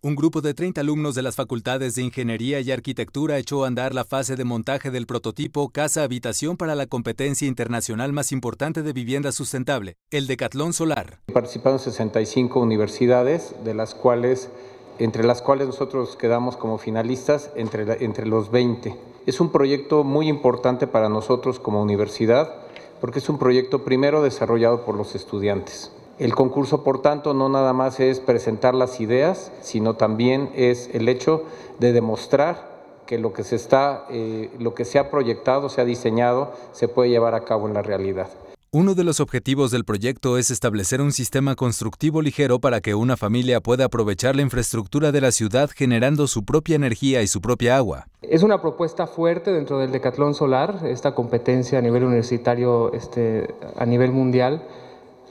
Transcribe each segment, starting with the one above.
Un grupo de 30 alumnos de las facultades de Ingeniería y Arquitectura echó a andar la fase de montaje del prototipo Casa Habitación para la competencia internacional más importante de vivienda sustentable, el Decatlón Solar. Participaron 65 universidades, de las cuales, entre las cuales nosotros quedamos como finalistas entre los 20. Es un proyecto muy importante para nosotros como universidad, porque es un proyecto primero desarrollado por los estudiantes. El concurso, por tanto, no nada más es presentar las ideas, sino también es el hecho de demostrar que lo que se está, eh, lo que se ha proyectado, se ha diseñado, se puede llevar a cabo en la realidad. Uno de los objetivos del proyecto es establecer un sistema constructivo ligero para que una familia pueda aprovechar la infraestructura de la ciudad generando su propia energía y su propia agua. Es una propuesta fuerte dentro del Decatlón Solar, esta competencia a nivel universitario, este, a nivel mundial,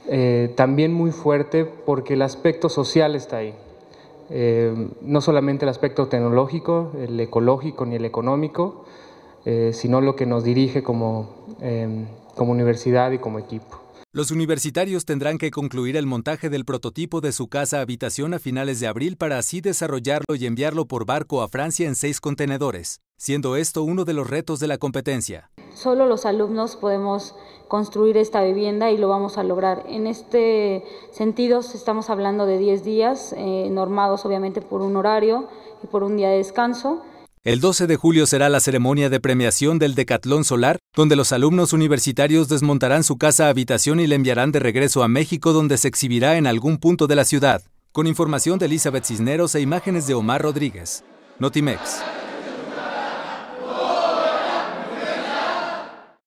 eh, también muy fuerte porque el aspecto social está ahí. Eh, no solamente el aspecto tecnológico, el ecológico ni el económico, eh, sino lo que nos dirige em, como universidad y como equipo. Los universitarios tendrán que concluir el montaje del prototipo de su casa habitación a finales de abril para así desarrollarlo y enviarlo por barco a Francia en seis contenedores, siendo esto uno de los retos de la competencia solo los alumnos podemos construir esta vivienda y lo vamos a lograr. En este sentido, estamos hablando de 10 días, eh, normados obviamente por un horario y por un día de descanso. El 12 de julio será la ceremonia de premiación del Decatlón Solar, donde los alumnos universitarios desmontarán su casa habitación y la enviarán de regreso a México, donde se exhibirá en algún punto de la ciudad. Con información de Elizabeth Cisneros e imágenes de Omar Rodríguez. Notimex.